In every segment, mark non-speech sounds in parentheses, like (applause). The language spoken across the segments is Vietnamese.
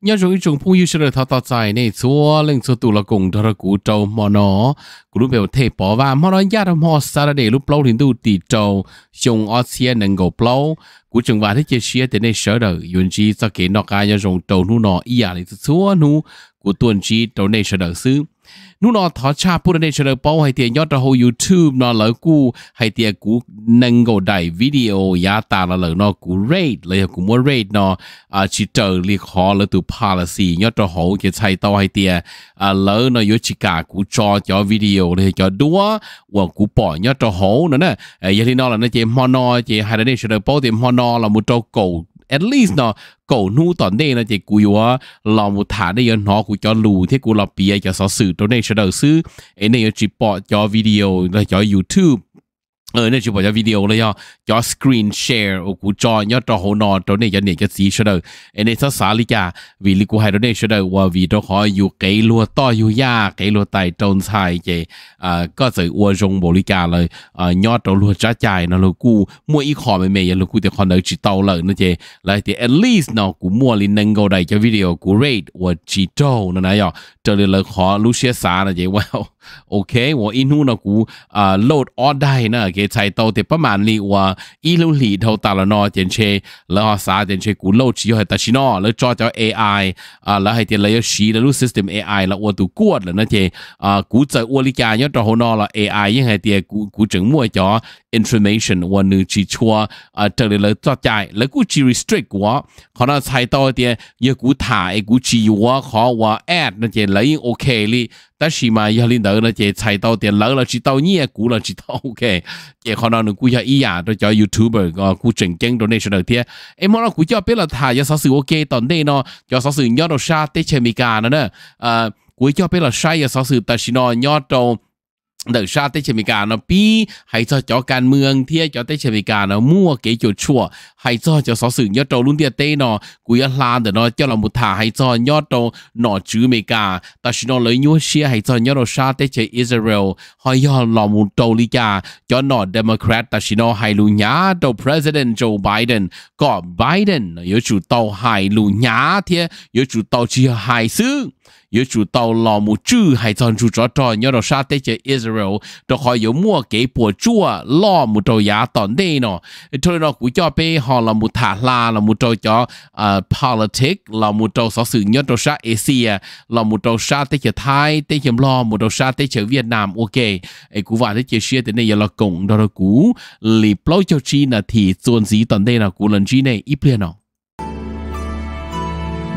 nhớ rồi chúng phu yêu sơ thọ tọt tại này chúa lên chúa tu là cùng thờ là trâu mò nó cú lúc biểu thể bỏ và mò nó giá đồng hồ xa ra để lúc lâu thì tu tỷ trâu dùng ở xe nâng gầu lâu cú chừng và thế chơi xe thế này sợ đời yun chi cho kế nó cái nhớ rồi trâu nu nó iya này chúa nu cú tuần chi trâu này sợ đời xứ nu nó thọ cha pu này hay tiền nhót ra youtube nó lỡ cú hay tiền cú nâng gồ video ya ta là lỡ nó rate lấy cú mua rate nó à chỉ chờ họ lỡ từ policy nhót ra hồ cái chạy tao hay tiền à lỡ nó cả cú cho cho video để cho đúa và cú bỏ nhót ra hồ nè vậy thì nó là nó chỉ mono chỉ hay là này chờ bao tiền mono là một trâu cầu at least เนาะกูนู่ตอนนด้นะเจกูว่าลองมุทานได้ยันาอกูจอรูที่กูเราเปียจะสอสื่อตัวนี้เฉลซื้อไอเนี่ยจีปอจอวิดีโอแล้วจอยูทูบ呃，那就把叫 video 了呀，叫 screen share，我估照要照好拿，照那叫那叫字晓得，哎，那啥啥哩家，为哩估还照那晓得，我为着好有给落到有呀，给落带种菜嘅，啊，个在我用无哩家了，啊，要照落只家那了估，每一项咪咪呀，了估的可能知道了，那些来的 at least 呢，估莫哩能够来叫 video 估 rate 我知道那那样，这里了好录些啥那些，我 OK，我因为呢估啊 load all day 呢。嘅制度，特不萬列話依路列頭大啦喏，電車，然後啥電車古路只要係特殊喏，你再咗 AI 啊，然後啲你要試你路 system AI 啦，我都過啦，那啲啊古仔我呢家要做好喏啦，AI 應係啲古古整麼咗 information 我你只錯啊，這裡你作債，你古只 restrict 我，可能制度啲要古睇古只我可話 add 那啲你 OK 哩。但是嘛，以后领导呢，这菜刀点老了知道你也古了知道，OK，这可能能估下一呀，都叫 YouTuber 个估正经到那时候天，哎，莫那估叫别了他，要啥事 OK 到那呢，要啥事要到啥得前面干了呢，呃，估叫别了啥要啥事，但是呢，要到。đời sa tây hay cho cho can mương thia cho tây chemi mua cái chỗ hay cho cho xó sự nhớ trâu luôn thia tây nó quý cho là một thả hay cho nhớ trâu nó chữ mi cả ta xin nó lấy nhúa xia hay cho nhớ đồ sa Israel hay do là một trâu li cho nó Democrat ta xin nó hay luôn nhá trâu President Joe Biden có Biden nó yếu tàu hay luôn nhá thia yếu tàu chỉ hay xứ 有主到老母猪还赞助着着，你要杀这些 Israel，这还有莫给博主啊，老母着牙到内呢，这呢古叫被好了母塔拉了母着叫啊 politic 了母着少数你要杀 Asia 了母着杀这些泰这些老母着杀这些越南 OK，哎古话这些些的呢要了共到了古，你不要叫 China 提做 gì 到内呢古人 China 一边呢。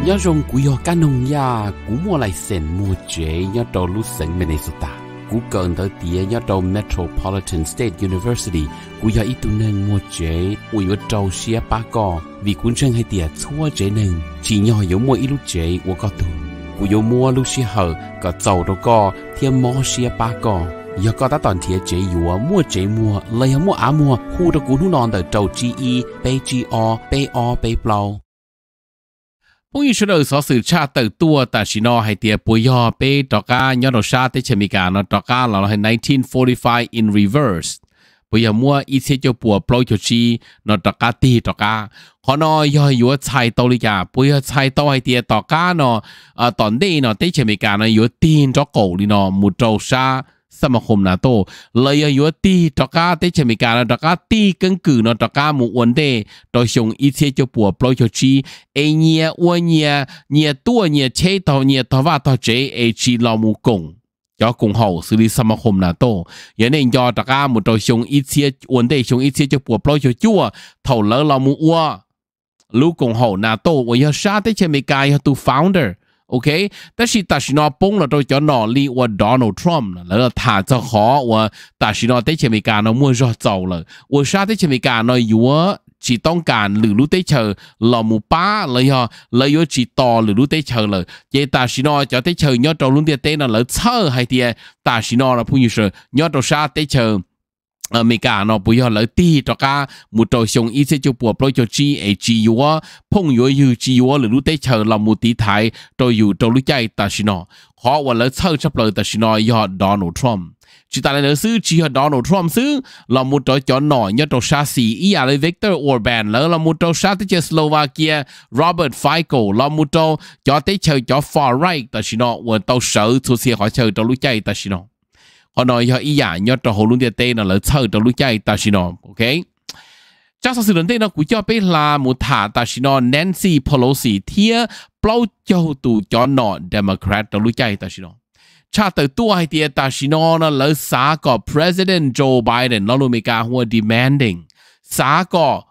要用古要干农呀，古莫来省莫绝，要到鲁省明尼苏达，古更到底要到 Metropolitan State University，古要一度能莫绝，为我招些八个，vì cuốn chân hay tiệt xua chế nên chỉ nhỏ yếu mỗi lúc chế của có tù của yếu mua lúc xí hở có dầu đâu có thêm mò xí ba có giờ có ta toàn thiệt chế yếu mua chế mua lấy mua á mua khu đó cuốn hú non tờ trầu chi y bê chi o bê o bê plau ông như chúng ta sự cha tự tua ta chỉ tiệp bùi ho bê đó cả nhớ nó là nó 1945 in reverse bây giờ mua ít xe cho ti đó cả họ nó do yếu chạy tiệp đó cả à tòn đi nó tới chemi mi cả nó yếu สมาคมนาโตเลยอยู่ตีตอกาเตชมิการตอกาตีกังกือนาตอกาหมู่อวนเตตอชงอีเชจปัวปลอยชีเอเนียอวนเนียเนียตัวเนียเชตอเนียตอว่าตอเจเอชีลอมูกงยอกุงเฮาสุริสมาคมนาโตยันเองยอตอกาหมู่ตอชงอีเชอวนเตชงอีเชจปัวปลอยจั่วเท่าเลอลอมูอัวลูกงเฮานาโตวยชาเตชมิกายตูฟาวเดอร์ OK，但是但是呢，崩了就叫哪里我 Donald Trump 呢？然后他这好我，但是呢，在前面干呢，没说走了，我啥在前面干呢？有 chỉ ต้องการหรือรู้ได้เชอหลอมูป้าเลยฮะเลยยจีต่อหรือรู้ได้เชอเลยเจตาชินอจะได้เชอยอดเราลุ้นเตเต้น่ะเลยเชอให้เตียตาชินอเราพูดอยู่เชอยอดเราชาได้เชอ Ờ, mi cả nó bây giờ lấy ti cho cả một trò sẽ cho bùa bơi cho chi ấy chi yếu phong yếu chi yếu là lúc đấy chờ là một tí thái trò yếu trò lúc chạy ta xin nó họ và lấy sau chấp lời ta xin nó do Donald Trump chỉ ta lấy sư chỉ họ Donald Trump sư là một trò cho nổi nhất trò xa xỉ ý à Victor Orban là là một trò xa tới Slovakia Robert Fico là một trò cho tới chơi cho far right ta xin nó và tao sợ thu xe họ chơi trò lúc chạy ta xin nó họ nói họ ý giả nhớ trò hồ luôn tiền tê nó là chờ trò lúc chạy ta xin nó ok chắc sau sự lần tê nó cũng cho biết là một thả ta xin nó Nancy Pelosi thia bao châu tù cho nó Democrat trò lúc chạy ta xin nó cha tới tua hay tiệt ta xin nó nó lỡ xã có President Joe Biden nó luôn cả hoa demanding xã có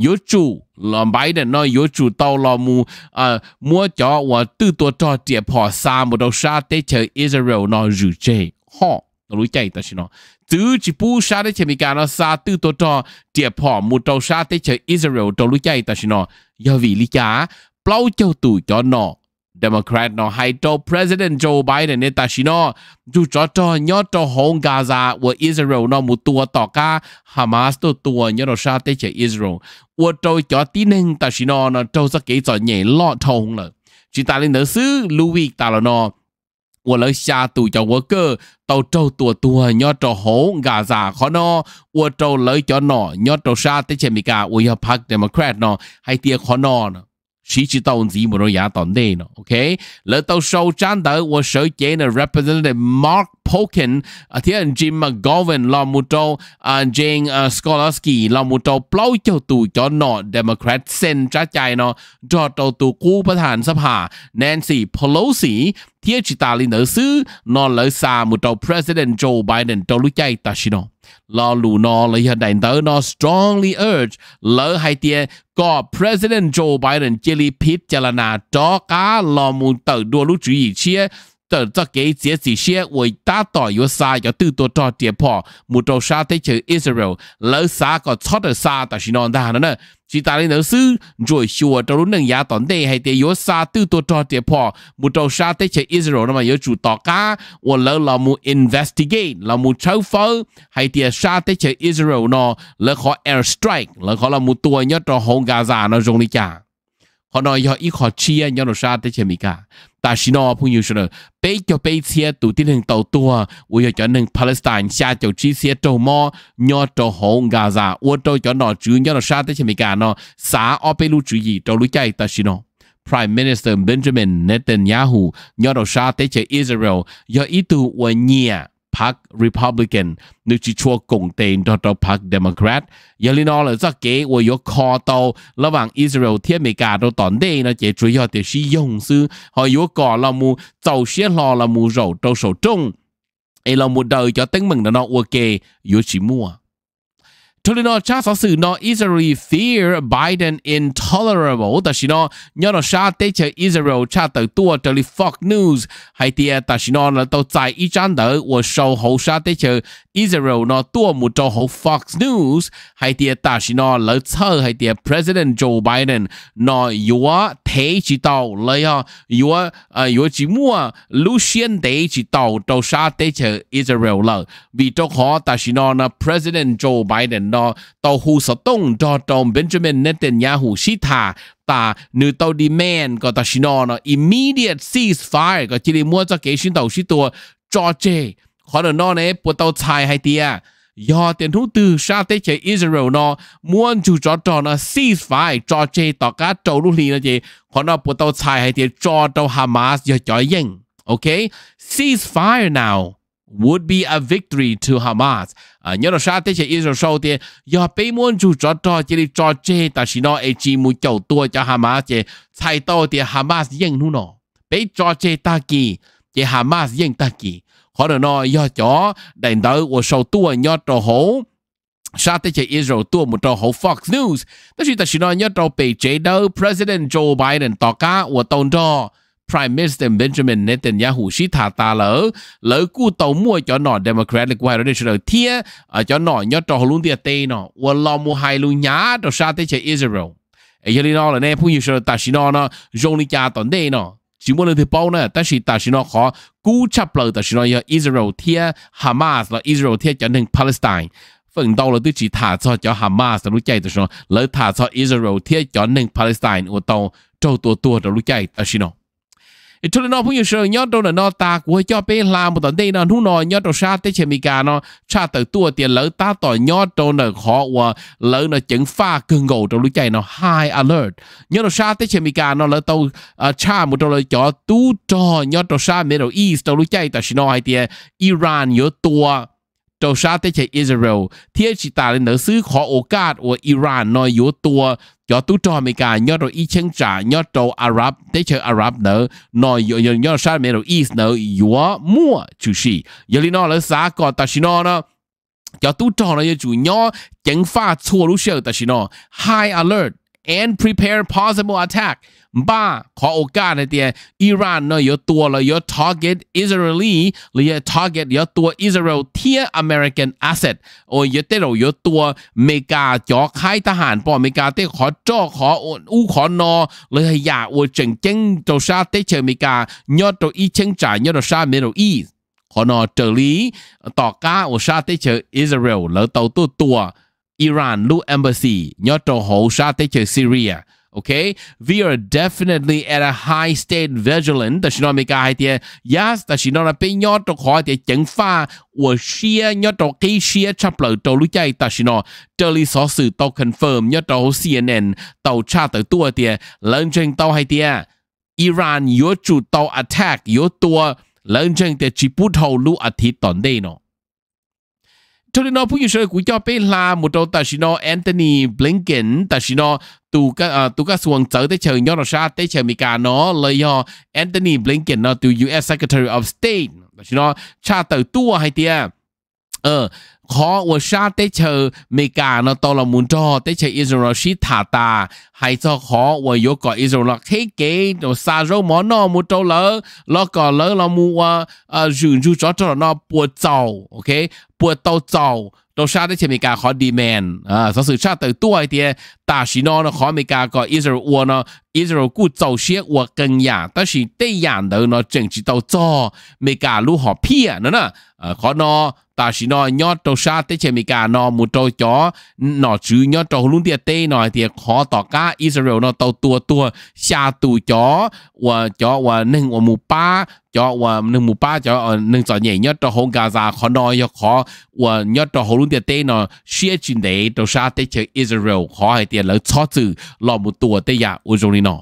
yếu chủ là Biden nó yếu chủ tàu là mu à mua cho và tự tổ cho tiệp họ xa một đầu xa tế chờ Israel nó rủ chê họ nó lối chạy ta xin nó từ chỉ bu sa để chỉ bị cả nó sa tư tổ trò tiệp họ một trâu sa để chơi Israel trâu lối chạy ta xin nó do vì lý cá plau châu tù cho nó Democrat nó hay cho President Joe Biden nên ta xin nó dù cho cho nhớ cho hong Gaza và Israel nó một tua tỏ ca Hamas tổ tua nhớ nó sa để chơi Israel và trâu cho tí nên ta xin nó nó trâu sẽ kỹ cho nhẹ lọ thong là chỉ ta lên nữa xứ Louis ta là nó 我能下赌 cho 我 cơ tàu trâu tua tua nhớ trâu hố gà già khó nó 我 trâu lấy cho nó nhớ trâu xa tới chè mì cả 我要 democrat nó hay tia khó chỉ chỉ tàu gì mà nó giả tàu đây nó ok lỡ tàu sâu chán tới 我手机呢 representative Mark Polkin à thì anh Jim McGovern lo một trâu à Jane uh, à, Skolarski lo một trâu plau cho tù cho nọ Democrat sen trả chạy nó cho trâu tù cú bất hàn sắp hà Nancy Pelosi thì chỉ ta lên đỡ sư nó lỡ xa một trâu President Joe Biden trâu lúc chạy ta xin nó lo lù nó lấy hình đảnh tớ nó strongly urge lỡ hai tia có President Joe Biden chỉ lý pít chà là nà cho cá lo mù tờ đua lúc chú ý chia tờ cho cái chế sĩ xe với ta tỏ yếu xa tổ trò tiệp phò mù trâu xa thế chứ Israel lỡ xa có chót ở xa ta xin nón ta nữa chỉ ta lên nỡ rồi xua trâu lúc nâng giá tổn đề tổ trò tiệp phò mù trâu xa thế Israel nó mà yếu chủ tỏ và lỡ là mù investigate là mù trâu phơ hay tế xa thế chứ Israel nó lỡ khó airstrike lỡ khó là mù tua nhớ trò hông Gaza nó rung đi chả họ nói họ ít khó chia nhau nó xa thế chứ แต่ชินอพูอยู่ชนเป๊จะไปเสียตัวที่หนึ่งตัวตัวอุยจะหนึ่งปาเลสไตน์ชาจะจีเสียตัวมอยอตัวหงกาซาอวดตัวจะหนอจือยอหนอชาติชมิกาเนาะสาอไปรู้จือยีตัวรู้ใจแต่ชินอ Prime Minister Benjamin Netanyahu nhớ đầu sa tế chế Israel do ý tù của nhà Park Republican นึกชิชัวกงเตนดอตพรรคเดโมแครตยาลินอลจะเกว่าอยคอโตระหว่างอิสราเอลที่อเมริกาเราตอนเดนะเจจุยอเตชิยงซื้อหอยก่อละมูเจ้าเชียรอละมูเราเจ้าโจงไอเรามูเดอจะตึ้งมึงนะนอวเกยุชิมัว Tulino cha sa su no Israel fear Biden intolerable ta shino nyo no sha te che Israel cha tờ tua tờ Fox News hay tia ta shino là tàu tại y chan tờ wo hậu sha te che Israel no tua mu cho hậu Fox News hay tia ta shino lỡ thơ hay tia à, President Joe Biden no yua chỉ chỉ chỉ 黑只到了呀，有啊呃有只木啊，路线得只到到沙得去 Israel vì cho họ ta chỉ nó là President Joe Biden nó tàu hù sở tông cho tàu Benjamin Netanyahu sĩ thà ta nữ tàu demand men có ta chỉ nó là immediate ceasefire có chỉ đi mua cho kế sinh tàu sĩ tua cho chê họ nó này bộ tàu xài hay tiệt do tiền hữu từ sao tế chế Israel nó muốn chủ cho cho nó ceasefire cho chế tỏ cá châu lúc lì nó chế còn nó bộ tàu xài hay tiền cho tàu Hamas giờ cho yên ok ceasefire now would be a victory to Hamas à, nhớ là sao tế chế Israel sau tiền do bé muốn chủ cho cho chế đi cho chế ta chỉ nó ai chỉ muốn chầu tua cho Hamas chế xài tàu tiền Hamas yên nó nó bé cho chế ta kỳ chế Hamas yên ta kỳ họ đã nói do chó đánh tới của sau tua nhớ trò hổ sa tế chế Israel tua một trò hổ Fox News đó chỉ ta chỉ nói nhớ trò bị chế đâu President Joe Biden tỏ cá của tôn trò Prime Minister Benjamin Netanyahu sĩ thả ta lỡ lỡ cu tàu mua cho nọ Democrat Democratic White National thia ở cho nọ nhớ trò luôn tia tê nọ và lo mua hai luôn nhá trò sa tế chế Israel ấy cho nên nó là nè phụ nhiều sự ta chỉ nói nọ dùng đi cha tổn đây nọ chỉ muốn lên thì bao nữa, ta chỉ ta chỉ nó khó cú chấp lời ta chỉ nó Israel thia Hamas là Israel thia trở thành Palestine phần đầu là tôi chỉ thả cho cho Hamas là lúc chạy ta chỉ nó lấy thả cho Israel thia trở thành Palestine của tàu trâu tua tua là lúc chạy ta chỉ nó chúng cho nên nó bây giờ nhớ đâu là nó ta của cho bé làm một tận đây nó nu nó nhát đâu sa tới chơi cà nó sa từ tua tiền lỡ ta tỏi nhát đâu là họ và lỡ nó chứng pha cường gầu trong lúc chạy nó high alert nhát đâu sa tới chơi cà nó lỡ tàu cha một trong lời cho tú trò nhớ đâu sa middle east trong lúc chạy ta xin nói hay tiền iran nhớ tua จ้าชาติเชอิสราเอลเที่ยชิตาเลนซื้อขอโอกาสว่าอิหร่านนอยอยู่ตัวยอตุจอเมกายอดอีเชงจ่ายอดโตอารับเตเชอารับเนอนอยยอยอดชาติเมรอีสเนอยัวมั่วชูชียลินอเลสาก่อนตัชินอเนาะยอตุจอเนยจูยอจังฟ้าชัวรู้เชียวตัชินอ High alert and prepare possible attack บ้าขอโอกาสในเตียอิรานเนาะยอตัวเลยยอ target Israeli หลือยอ target ยอตัว Israel เที่ย American asset โอ้ยเตะเรายอตัวเมกาจอคให้ทหารปอเมกาเต้ขอจ่อขออู้ขอนอเลยอยากอวดเจงเจงโจชาเต้เชอเมกายอดตัวอีเชิงจ่ายยอดชาเมโรอีขอนอเจอรีต่อก้าอวชาเต้เชออิสราเอลแล้เต้าตัวตัวอิรานลูเอมเบอร์ซียอดตัโฮชาเต้เชอซีเรีย Okay, we are definitely at a high state vigilant. Ta shinona mika hai tia. Yes, ta shinona bây giờ tôi khoi tia chứng pha. Wo shia nhớ tôi khi shia chap lợi to lu chai ta nói Tờ lý số sự tôi confirm nhớ tôi CNN tao cha tới tua tia. lần chân tao hay tia. Iran yếu chủ tao attack yếu tua. lần chân tia chỉ bút hầu lu thịt tòn đây nó cho nên nó bây giờ sẽ cũng cho bé là một đầu ta chỉ nó Anthony Blinken ta chỉ nó tu các tu các xuồng tới tới chờ nhau nó xa tới chờ cả nó lời do Anthony Blinken nó à, tu US Secretary of State ta chỉ nó cha tờ tua hay tiệt ờ khó và sa tế chờ mê cả nó to là muốn cho tế chờ Israel sĩ thả ta hay cho khó và yếu có Israel thế kế nó xa râu mỏ nó muốn trâu lỡ lo có lỡ là mu à rừng rú cho cho nó bùa trầu ok bùa tàu trầu đồ sa tế chờ mê cả khó đi mèn à do sự sa tới tuổi thì ta sĩ nó nó khó mê cả có Israel ua nó Israel cụ trầu xế ua cần nhà ta sĩ tế yàn nó chẳng chỉ tàu cho mê cả lũ họ pia nó nè Ờ, khó no ta chỉ no nhớ trâu sa tết chè mì cả no một trâu chó nó chứ nhớ trâu luôn tiệt tê nói thì khó tỏ cá Israel nó tàu tua tua xa tù chó và chó và nâng và mù ba chó và nâng mù ba chó ờ, nâng chó nhảy nhớ trâu hông Gaza khó no nhớ khó và nhớ trâu luôn tiệt tê nó xia chuyện đấy trâu sa tết chè Israel khó hay tiệt lỡ chó chữ lọ một tua tê ya ôi rồi nó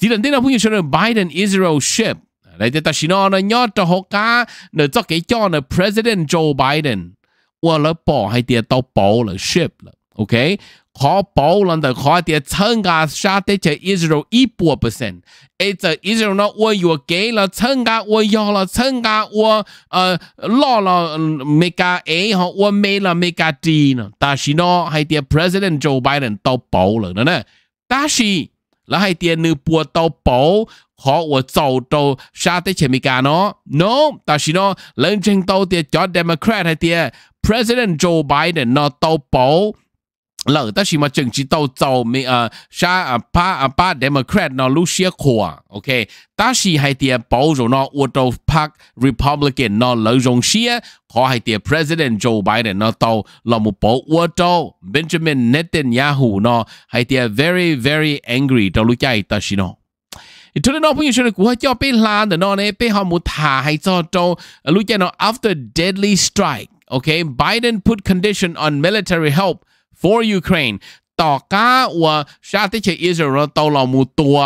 chỉ lần tết là phụ nữ Biden Israel ship 来这但是呢，那要这国家，那这给叫呢，President Joe Biden，我了保还得到保了 ship 了，OK，考保了的考得参加下的这 Israel 一百 percent，哎这 Israel 呢，我又给了参加，我要了参加，我呃老了没加 A 哈，我没了没加 D 呢，但是呢，还得 President Joe Biden 到保了呢，但是。แล้วให้เตียนนือปัวเตาเป๋า họ ở dầu trâu sa tế chế mì cả nó. No, ta chỉ nó lần trên tàu tiệt cho Democrat hay tiệt President Joe Biden nó tàu bầu lỡ ta chỉ mà chừng chỉ tàu tàu mi à xa, à pa à pa Democrat nó lúc xia khỏa ok ta chỉ hay tiệt bầu rồi nó ở tàu Park Republican nó lỡ rong xia họ hay tiệt President Joe Biden nó tàu là một bầu ở tàu Benjamin Netanyahu nó hay tiệt very very angry tàu lúc chạy ta chỉ nó cho nên nó bây giờ của cho bé lan để nó này bé họ muốn thả hay cho cho lúc giờ nó after deadly strike okay Biden put condition on military help for Ukraine ต่อก้าว่าชาติเชอิสราเอลตลอมูตัว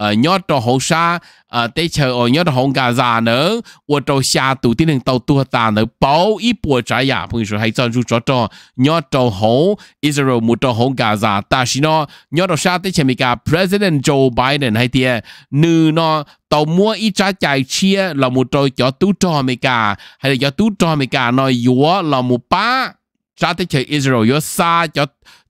ờ nhớ trò hậu sa ờ tế chờ ở ờ, nhớ trò hậu gà nữa ở trò xa tù tiến hành tàu nữa bảo ý bùa trái giả phương sự hay chân rút trò trò nhớ trò hậu Israel một trò hậu gà ta xin nó nhớ trò xa tế chờ mì cả President Joe Biden hay tìa nữ tàu mua ít trái chạy chia là một trò cho tú trò cả hay cho tú trò cả nói dúa là một bá trái tế chờ Israel dúa xa cho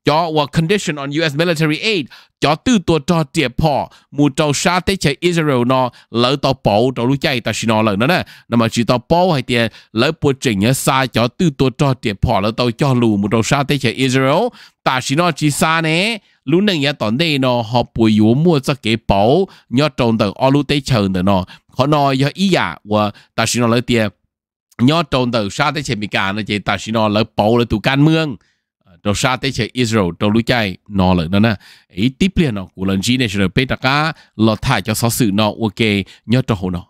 cho were condition on US military aid cho tư tua cho tiệp phò mù trâu sa tế chạy Israel nó lỡ tàu bộ trâu lũ chạy ta xin nó lỡ nữa nè nằm mà chỉ tàu bộ hay tiền lỡ bộ chỉnh xa cho tư tua cho tiệp phò lỡ tàu cho lù mù trâu sa tế chạy Israel ta xin nó chỉ xa nè lũ nè nhớ tổn đây nó họ bùi yếu mua cho kế bộ nhớ trông tầng ô lũ tế chờ nữa nó họ nói do ý dạ và ta xin nó lỡ tiền nhớ trông tầng sa tế chạy bị cả nó chỉ ta xin nó lỡ bộ lỡ tù can mương เราชาติเชอิสราเอลเรารู้ใจนอเลยนั่นนะไอ้ติเปลี่ยนเนาะกูลันจีเนี่ยเราเป็นตะก้าเราถ่ายจะสอสื่อนอโอเคยอดจะหูเนาะ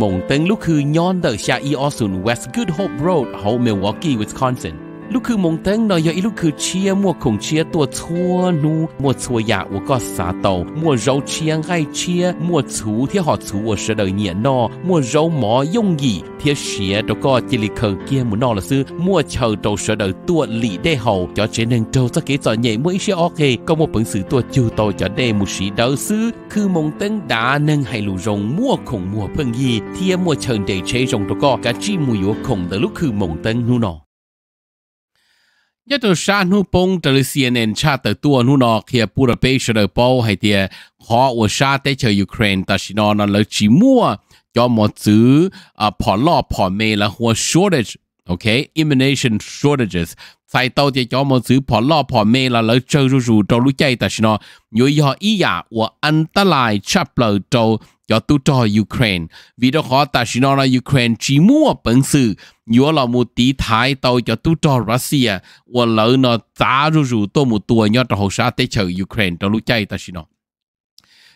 มงเต็งลูกคือย้อนเดอร์ชาอีออสุนเวสต์กูดโฮปโรดโฮมิลวอกกี้วิสคอนซินลูกคือมงเต็งนอยอีลูกคือเชียมัวคงเชียตัวชั่วนูมัวชัวยา我ก็สาเตามัวเราเชียงไอเชียมัวชูที่หอชู我是的เนี่ยนอมัวเราหมอ用意ที่เสียตัวก็จิลิเคเกียมุนอละซื้อมัวเชาตัว是的ตัวหลีได้เฮาจอเจนึงเจ้าสกิจอเนี่ยมัวเชียโอเคก็มัวปึงสือตัวจูโตจอได้มุสีเดาซื้อคือมงเต็งดานึงให้ลูรงมัวคงมัวเพิ่งยีเที่ยมัวเชิงเดเชรงตัวก็กะจี้มัวคงแต่ลูกคือมงเต็งนูนอยตัวชาหนูปงตะลเซียนเอ็นชาตตัวนหูนอกเฮียปูระเปชเดปอให้เตียขออวชาเตเชยูเครนตาชินอนนเลยจิมัวจอมอซื้ออ่าผ่อนล่อผ่อนเมละหัว shortage โอเค immunization shortages ใส่เต้าเตียจอมอซื้อผ่อนล่อผ่อนเมละเลยเจอจู่ๆตัวรู้ใจตาชินอนยุยหออียาอวอันตรายชับเลยตัว cho tu cho Ukraine vì đó khó ta chỉ nói là Ukraine chỉ mua bản sự yếu là một tí thái tàu cho tu cho Russia và lỡ nó giá rủ rủ tôi một tuổi nhớ trong hồ sa tế chờ Ukraine trong lúc chạy ta chỉ nói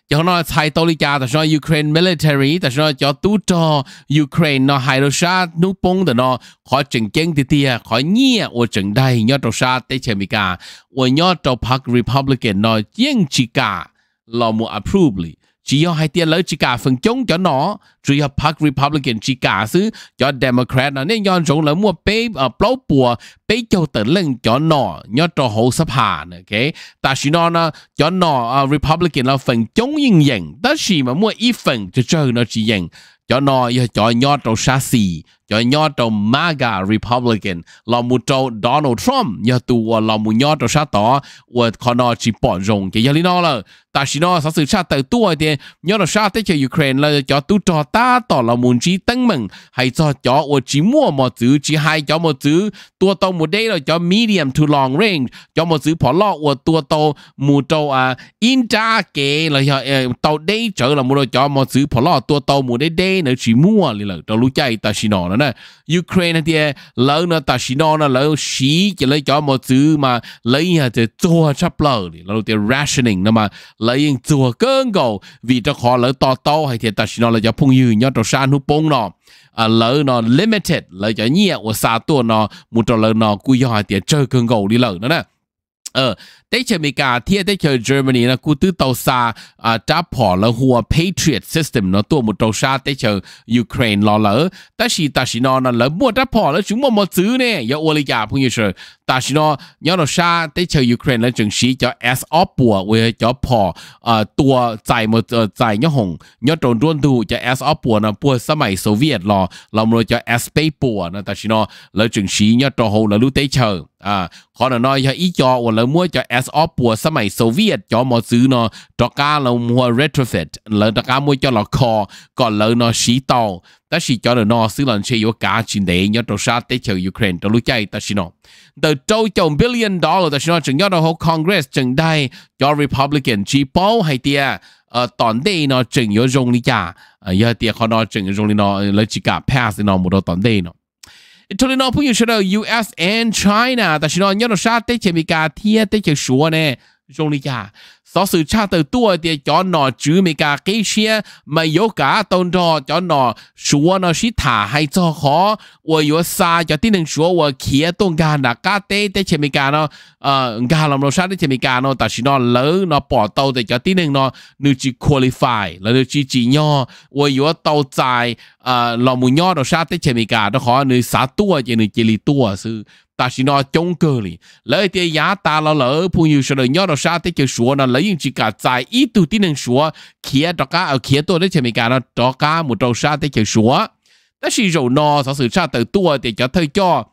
cho nó thay tàu lý cha ta nói Ukraine military ta nói cho tu cho Ukraine nó hai đồ sa nút bông ta nó khỏi chừng chênh tí tìa khỏi nhẹ ở chừng đây nhớ trong sa tế chờ Mỹ cả và nhớ trong Park Republican nó chiến chỉ cả là một approve chỉ có hai tiền lỡ chỉ cả phần chống cho nó chỉ do Park Republican chỉ cả xứ cho Democrat nó nên nhon rộng lỡ mua bê ở blow bùa bê châu tử lưng cho nó nhớ cho hồ sắp hà nữa ok ta chỉ nó nó cho nó ờ, Republican là phần chống yên dần ta chỉ mà mua ít phần cho chơi nó chỉ dần cho nó cho nhon trong xa xì cho nyo to MAGA Republican lo mu to Donald Trump yo ờ, ờ, tu wo lo mu nyo to sha to wo kono chi pon rong ke yali no la ta shi nó sa sự sha ta tu de nyo to sha tới cho Ukraine la cho tu to ta tỏ lo mu chỉ tang mừng, hay cho cho wo chỉ mua một thứ chỉ hai cho một thứ, tua to mu đây lo cho medium to long range cho một thứ phỏ lọ wo tua to mu à a inta ke la yo to de trở là mu cho một thứ phỏ lọ tua to mu đây đây nữa chỉ mua li la to lu chai ta shi no nữa nè Ukraine thì à, lỡ nó ta xí nó nó lỡ xí chỉ lấy cho một thứ mà lấy hà thì chua chắp lờ thì lỡ thì rationing nó mà lấy những chua cơn cầu vì cho khó lỡ to to hay thì ta xí nó là cho phung dư nhau cho san hút bông nó à lỡ nó limited lỡ cho nhẹ của xa tua nó một trò lỡ nó cú do hay thì chơi cơn cầu đi lỡ nữa nè ờ ได้เชมิกาเทียได้เชเยอรมนีนะกูตื้อเตาซาอ่าจ้าพอละหัว Patriot System เนาะตัวมุดเตาซาได้เชยูเครนรอละแต่ชีตาชินอนั่นละบัวจ้าพอละชุมมอซื้อเนี่ยอย่าอวลยาพุ่งยูเชตาชินอยอนซาได้เชยูเครนแล้วจึงชี้จะเอสออปัวเวจะพออ่าตัวใจมดใจย่อหงย่อตรงร่วนดูจะเอสออปัวนะปัวสมัยโซเวียตรอเราเราจะเอสเปปัวนะตาชินอแล้วจึงชี้ย่อตรงหงแล้วรู้ได้เชอ่าขอหน่อยอย่าอีจออวลละมั่วจะเอส US อปัวสมัยโซเวียตจอมอซื้อเนาะตอกาเรามัว retrofit เลยตอกามวยจอหลอคอก่อนเลยเนาะชีตองแต่ชีจอเนาะซื้อหลังเชยกาชินเดยอตัวชาติเชียวยูเครนตัวรู้ใจแต่ชิโน The โจจง billion dollar แต่ชิโนจึงยอดเรา Congress จึงได้จอ Republican จีเป้าให้เตียเอ่อตอนเดยเนาะจึงยอดรงลิจ่าเยอะเตียเขาเนาะจึงยอดรงลิเนาะเลยจิกา pass เนาะหมดตอนเดยเนาะ cho nên Tolino pu yushiro US and China. ta chỉ nói sát Tashino nyoro shate chemika tia te cheshua trong Zhongli ya so sự cha từ tua thì cho nó chứ mấy cả cái xe mà yếu cả tôn trò cho nó số nó sĩ thả hay cho khó và yếu xa cho tin đừng số và kia tôn gà đã cá tê tê chế mấy cả nó ờ, gà làm nó sát tê chế mấy cả nó tại vì nó lỡ nó bỏ tàu thì cho tin đừng nó nữ chỉ qualify là nữ chỉ chỉ nhau và yếu tàu dài ờ, lòng mù nhau nó sát tê chế mấy cả nó khó nữ xá tua chế nữ chỉ lì tua sự ta chỉ nó chống cơ lì lỡ thì giá ta lo lỡ phun nhiều sự đời nhau nó sát tê chế số nó lấy 用只个在一度的能说，企大家呃企多的前面讲了，大家木招啥的就说，但是肉呢，它是啥的多的叫它叫。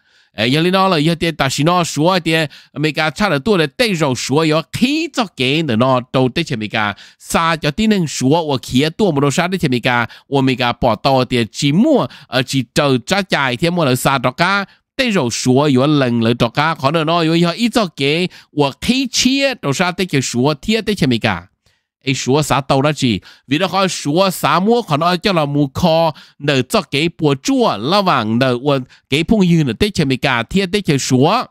哎，有哩那了，有点但是那说点，每家差得多了，对手说要开着给的那都得前面家，啥叫的能说我开多么多啥的前面家，我们家报道的节目，呃，只走这家一天么了啥着家。对手说有冷了，大家可能呢有要一早给我开车，都是对手说贴对前面家。ai sửa xã tàu đó chỉ vì nó coi sửa xã mua còn nó cho là mua kho nợ cho cái bùa chua lao vàng nợ cái phong như nợ tết chơi mì cà tết chơi sửa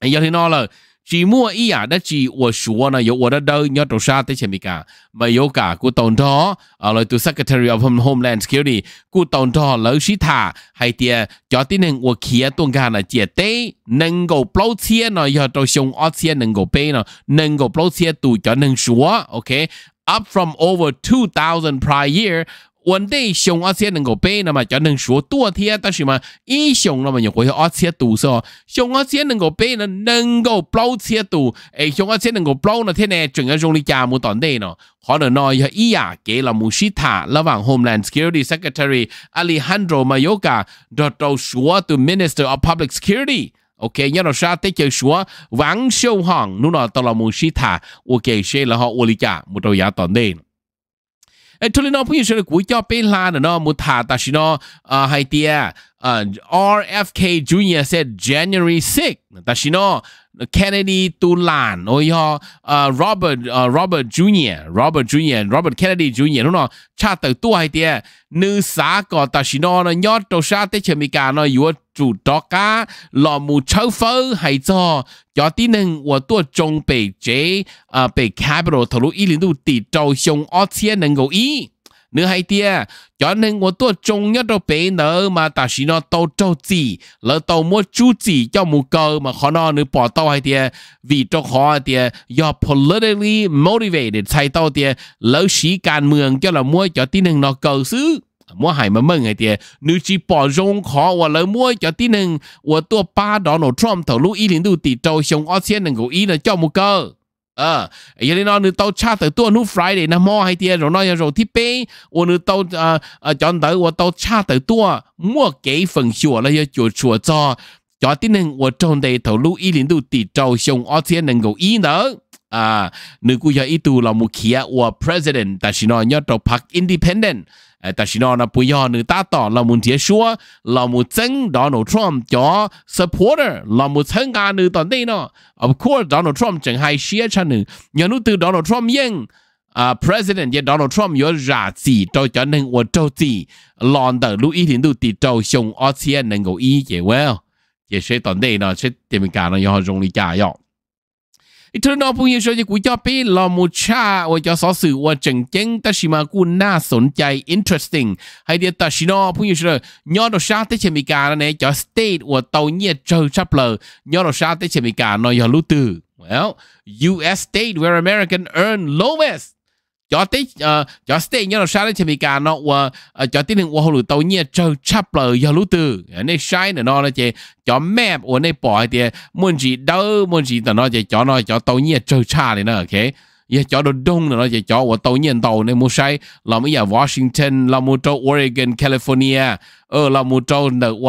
ai giờ nó là chỉ mua ý à đã chỉ ở số na có của đã đâu nhớ đầu sa tới chemi cả mà có cả của tổng đó ở lời từ secretary of homeland security cụ tổng đó lỡ sĩ thả hay tiề cho tin nên của kia tuần cả là chỉ tế nâng cầu bao xe nó giờ đầu sông ở xe, nâng cầu bay nó nâng cầu bao xe tụ cho nâng số ok up from over 2,000 prior year 稳定熊而且能够背，那么就能说多天，但是嘛，英雄那么又会而且多少熊而且能够背呢，能够包且多，哎，熊而且能够包那天呢，整个用力加木团队呢，可能呢要伊呀给了穆西塔，那往 Homeland Security Secretary Alejandro Mayorga，到到说 to Minister of Public Security。ok 哎，这里呢，朋友说的股价被拉的呢，木塔，但是呢，啊，还跌。uh, RFK Jr. said January 6th. Tashino Kennedy Tulan oyo uh, Robert uh, Robert Jr. Robert Jr. Robert Kennedy Jr. nó cha tử tu hai tia nữ xã có tashino nó nhót đầu sa tế chemi cả nó yếu chủ đó cá lò mù châu phơ hay cho cho tí nâng của tua trông bề chế uh, bề capital thổ lũ y linh tu tỷ trâu xong ở thiên nâng gấu nữa hai tia cho nên của tôi trông nhất đâu bé nở mà ta chỉ nó tàu trâu gì lỡ tàu mua chú gì cho mù cơ mà khó nó nữa bỏ tàu hai tia vì cho khó tia do politically motivated thay tàu tia lỡ sĩ can mường cho là mua cho tin hưng nó cơ xứ mua hải mà mừng hay tia nữ chỉ bỏ rong khó và lỡ mua cho tin hưng và tôi ba đó nó Trump thầu lũ ý đến đủ tỷ trâu xong ở xe nâng của ý là cho mù cơ ờ giờ đi nó nữa tao cha tới tua nu friday nó mò hay rồi nó rồi thì bé ô nữa ờ, ờ, chọn tới ô tao cha tới tua mua cái phần chùa là giờ chùa cho cho tin nên ô trong đây thầu lưu ý đến đủ tỷ xong ở thiên năng cầu ý nữa à nữ cụ ý tu là một kia president ta chỉ nói nhớ park independent แต่ชินอนะปุยอนึตาต่อเรามุนเทียชัวเรามุจังดอนทรัมป์จอ supporter เรามุจังงานนึตอนนี้เนาะ of course ดอนทรัมป์จังไฮเชียชันนึยานุตือดอนทรัมป์ยังอ่า president ยังดอนทรัมป์ยอราจีโตจอนึงอวดโตจีลอนเดอร์ลุยถึงดูติโตชงออเซียนนึงกูอีเจเวลเจเชตอนนี้เนาะเชตเตมิการเนาะยอฮงลิกาเนาะอีทุนอพุงยชวยกูจอปีลอมูชาว่าจะสอสื่อว่าจังเจงตาชิมากุนน่าสนใจ interesting ให้เดียตาชิโนอปุงยชวยอดชาเติเชมิกาเนี่ยจะ s t a t ว่าเตาเนียเจอชัพเลอร์ยอดชาเติเชมิกาน้อยลุตือ well U.S. state where American earn lowest cho tí ờ, cho tí nhớ là sao đấy thì bị cả nó và ờ, ờ, cho tí đừng qua hồ tàu nhẹ chờ chắp lời giờ lũ từ nên sai nữa nó là chơi cho mẹ của nên bỏ thì muốn gì đâu muốn gì tao nó chơi cho nó cho tàu nhẹ chờ cha này nữa ok giờ cho đồ đông nữa giờ cho của tàu nhiên tàu này mua sai là mấy Washington là mua Oregon California ờ là mua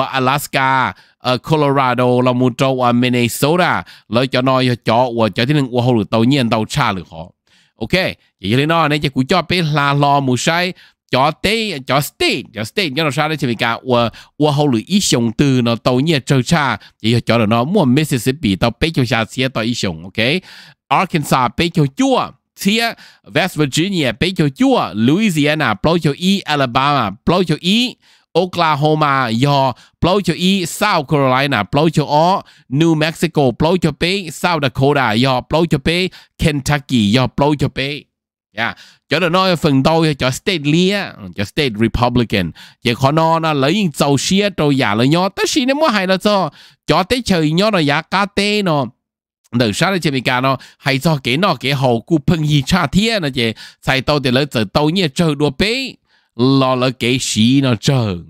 Alaska ở Colorado là ở Minnesota lấy cho nó cho của cho thì đừng qua hồ tàu nhiên tàu cha được họ ok vậy lên nó này chỉ cú cho bé là lo mù sai cho tê cho stay cho stay cho nó sao đấy chỉ vì cả Ua Ua hậu lưỡi ít sống từ nó tàu nhẹ trâu cha chỉ cho là nó mua Mississippi tàu bé cho xa xe tàu ít sống ok Arkansas bé cho chua xia West Virginia bé cho chua Louisiana bé cho y Alabama bé cho y Oklahoma do blow cho E South Carolina blow cho O New Mexico blow cho P South Dakota do blow cho P Kentucky do blow cho P Yeah. Chỗ đó nói phần đầu cho state lia cho state Republican chỉ khó nó nó lấy những dầu xia trâu giả lấy nhau tất nhiên nó mua hay là cho cho tới trời nhau nó giá cá tê nó đừng sát chỉ bị mình nó hay cho cái nó cái hồ cụ phân gì cha thiên nó chỉ sai tôi để lấy từ tôi nhẹ chơi đùa bế lo là cái gì nó trơn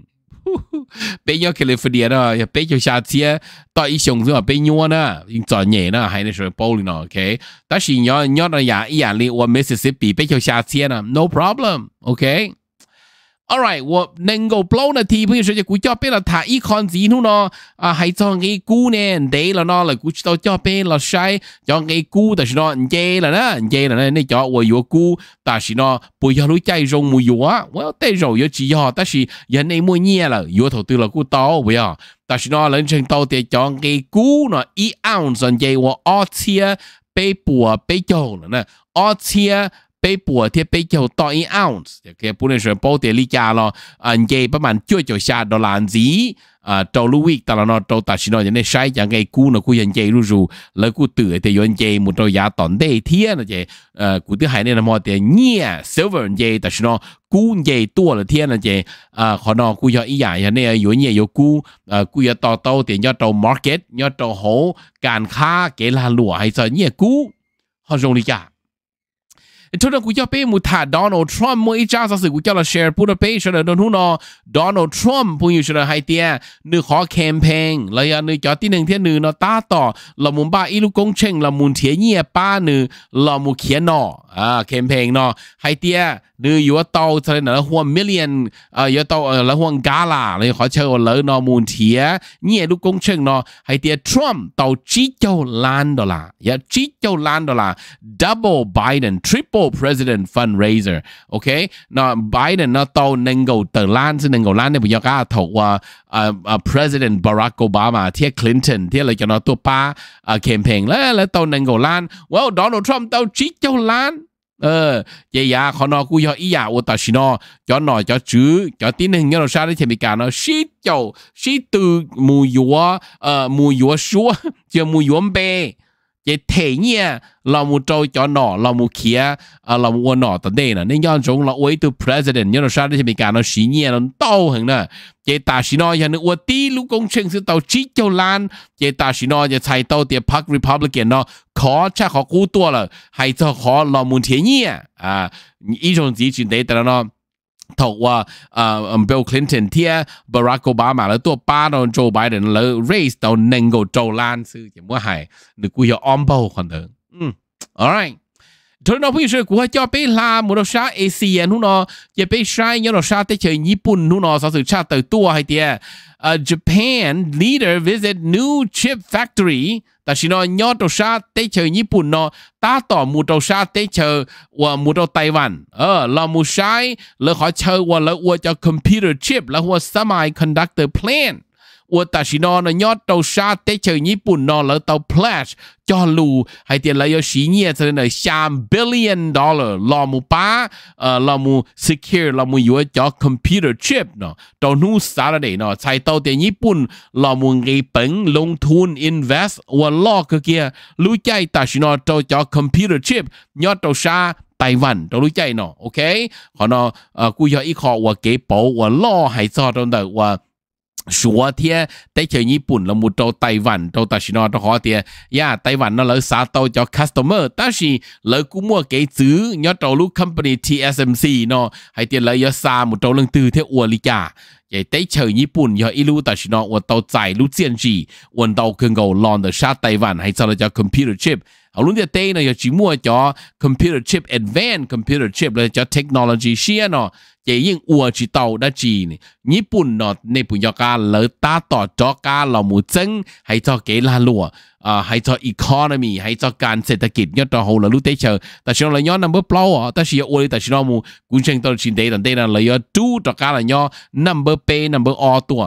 bây giờ cái phần điện đó ya bây giờ xa chia tại ý xong rồi bây giờ nè in cho nhẹ nè hay là rồi bao nó, ok Tất chỉ nhớ nhớ là ya ya li Mississippi bây giờ xa chia nè no problem ok alright 我能夠 blow 呢題，譬如說隻股票俾了他一看子นู่呢，啊係做嘅股呢，你了呢，嚟股到叫俾了晒，叫嘅股，但是呢，唔計了呢，唔計了呢，你叫我有股，但是呢，不要你再用冇有啊，我要帶肉有只要，但是人你冇嘢了，有頭對了股刀不要。但是呢，人稱到底叫嘅股呢，一盎司嘅我二千被博被用了呢，二千。被补贴被叫到一 ounce，给不能说补贴里家了，啊，你不满就就下到篮子啊，到路易到了那到大西那人那晒讲给姑呢姑人家入入，那姑得的人家木到牙当地天了这，呃，姑的海那么的捏 silver 人家，但是呢姑人家多了天了这，啊，可能姑要一样呀，那有捏有姑，呃，姑要到到点要到 market 要到好干卡给他落还是捏姑，好容易家。cho nên cũng cho bé một thả Donald Trump mỗi cha sao sự cũng cho là share bút ở cho nên đôi nó Donald Trump cũng như cho là hai tia à, campaign là giờ nữ cho tin hàng thiên nữ ta tỏ là muốn ba ilu công trình là muốn thiên nhiên ba nữ là muốn khiến à campaign nó hai à, รืออยู่ว่าโตเทเลนแล้วหัวมิเลียน เอ่ออยู่โตเออแล้วหัวกาลาเลยขอเชิญเลยนอมูลเทียเนี่ยลูกกงเชิงนอให้เตียทรัมป์โตจีเจ้าล้านดอลลาร์อย่าจีเจ้าล้านดอลลาร์ double Biden triple president fundraiser โอเคนอ Biden นอโตหนึ่งกูเตอล้านซึ่งหนึ่งกูล้านเนี่ยผมยกาถกว่าเอ่อ president Barack Obama เทียคลินตันเทียอะไรกันนอตัวป้าเอ่อแคมเปญแล้วแล้วโตหนึ่งกูล้าน well Donald Trump โตจีเจ้าล้าน ờ vậy ya họ nó ý ya ô ta nó cho nó chữ cho tin hình nó sao đấy thì bị nó xí chầu xí từ mùi yúa ờ mùi yúa xúa (laughs) chưa mùi yúa bè chế thể nhé là một trâu cho nọ là một kia là một nọ tận đây nè nên nhân chúng là ủy từ president nhân sao đây thì bị cả nó xí nhẹ nó đau hơn nè chế ta xí nói cho nó ủy tí lúc công trình sự tàu chỉ cho lan chế ta xí nói cho thầy tàu tiệp park republican nó khó chắc khó cú tua là hay cho khó là một thế nhé à ý trong gì chuyện đấy tại nó 头啊，呃，Bill à, Clinton 贴 Barack Obama 了，多巴到 Joe Biden 了，race 到能够做烂事，怎么还你故意安保可能？嗯，All right。thôi nó bây giờ của cho bé là một đứa sáng ASEAN nó, giờ bé sáng nhớ nó sáng tới chơi Nhật Bản nó, sau sự sáng tới tua hay tiệt. A uh, Japan leader visit new chip factory 但是呢，要到啥地球日本呢？打到木到啥地球或木到台湾？呃，那木啥？那好，就我那我叫 uh, computer chip，那我 semiconductor plant。我但是呢，那要到沙得 chơi nhị bùn nó là tàu pledge cho lù hay tiền là yêu sĩ nhẹ cho billion dollar lo mu ba ờ, lo mu secure lo mu yếu cho computer chip nó tàu nu sa là nó chạy tàu tiền nhị bùn lo mu ngay bẩn long thun invest và lo kia lũ chạy ta chỉ nó tàu cho computer chip nhớ tàu sa ไต้หวันเรารู้ใจเนาะโอเคขอเนาะกูยออีคอว่าเก๋โปว่าล่อหายซอตรงเดว่าชัวเทียแต่เฉยญี่ปุ่นเรามูโตไต้หวันโตตาชินอตขอเทียย่าไต้หวันนั่นเลยสาโตจอคัสเตอร์เมอร์แต่สิเลยกูมั่วเก๋จื้อยอดโตลูกคัมปานีทีเอสเอ็มซีเนาะให้เทียเลยยอซามูโตเรื่องตือเทียอวลิกาใหญ่ไต้เฉยญี่ปุ่นยออีลูตาชินออวโตใจลูเซียนจีอวนโตเกิงโกลอนเดอชาไต้หวันให้ซาเลยจอคอมพิวเตอร์ชิป lúc giờ tây này chỉ mua cho computer chip advanced computer chip là cho technology xia nó chỉ những ua chỉ tàu đã chỉ nhật bản nó nè bản cho ta tỏ cho cá là một chân hay cho cái là à hay cho economy hay cho การเศรษฐกิจเนี่ยตัวหูเรารู้ได้เชอแต่ฉันเราย้อนนั่นเบอร์เปล่าอ่ะแต่ฉันอวยแต่ฉันเรามูกุญเชงตัวชินเดตันเดนั่นเลยย้อนจู้ตัวการเลยย้อนนั่นเบอร์เปนั่นเบอร์ออตัว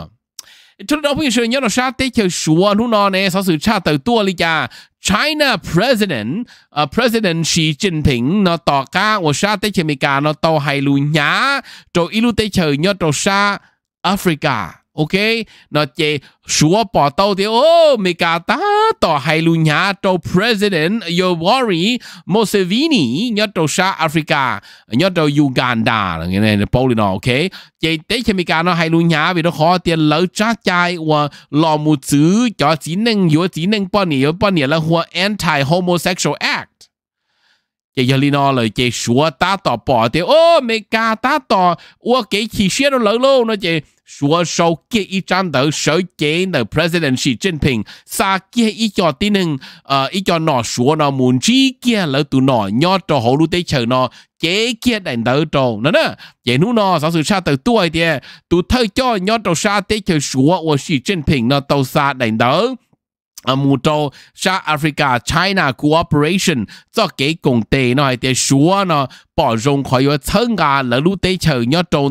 chúng ta bây à, giờ nhớ nó sát tới chờ sủa nó nè sau sự cha từ tua li cha China president uh, president Xi Jinping nó tỏ ca ở sa tây chemica nó tàu hay lu nhá rồi ilu tây trời nhớ tàu sa Africa ok nó chế sửa bỏ tàu thì ô mày cả ta tỏ hay lu nhà tàu president Yoweri Museveni nhớ tàu SA Africa nhớ tàu Uganda là cái này là bầu nó ok chế tế chế mày cả nó hay lu nhà vì nó khó tiền lỡ cha chai và lò mù chữ cho chỉ năng yếu chỉ năng bao nhiêu bao nhiêu là hoa anti homosexual act จะยาลีนอเลยเจชัวตาต่อปอเตโอเมกาตาต่ออ้วเก๋ขี้เชียดเราเลิกโลกนะเจ说手给一张头手给呢 President Xi Jinping sa kia ý cho tin ờ ý cho nó số nó muốn chi kia lỡ tụ nó nhó cho hồ lưu tế chờ nó chế kia đánh đầu trâu nè chế nu nó sao sự sa từ tuổi thì tụ thơ cho nhó trâu sa tế chờ số của Xi Jinping nó tàu sa đánh đầu ờ, mù trâu sa Africa China Cooperation cho cái cùng tệ nó hay tế số nó bỏ rộng khỏi yếu thân gà lỡ lưu tế chờ nhó trâu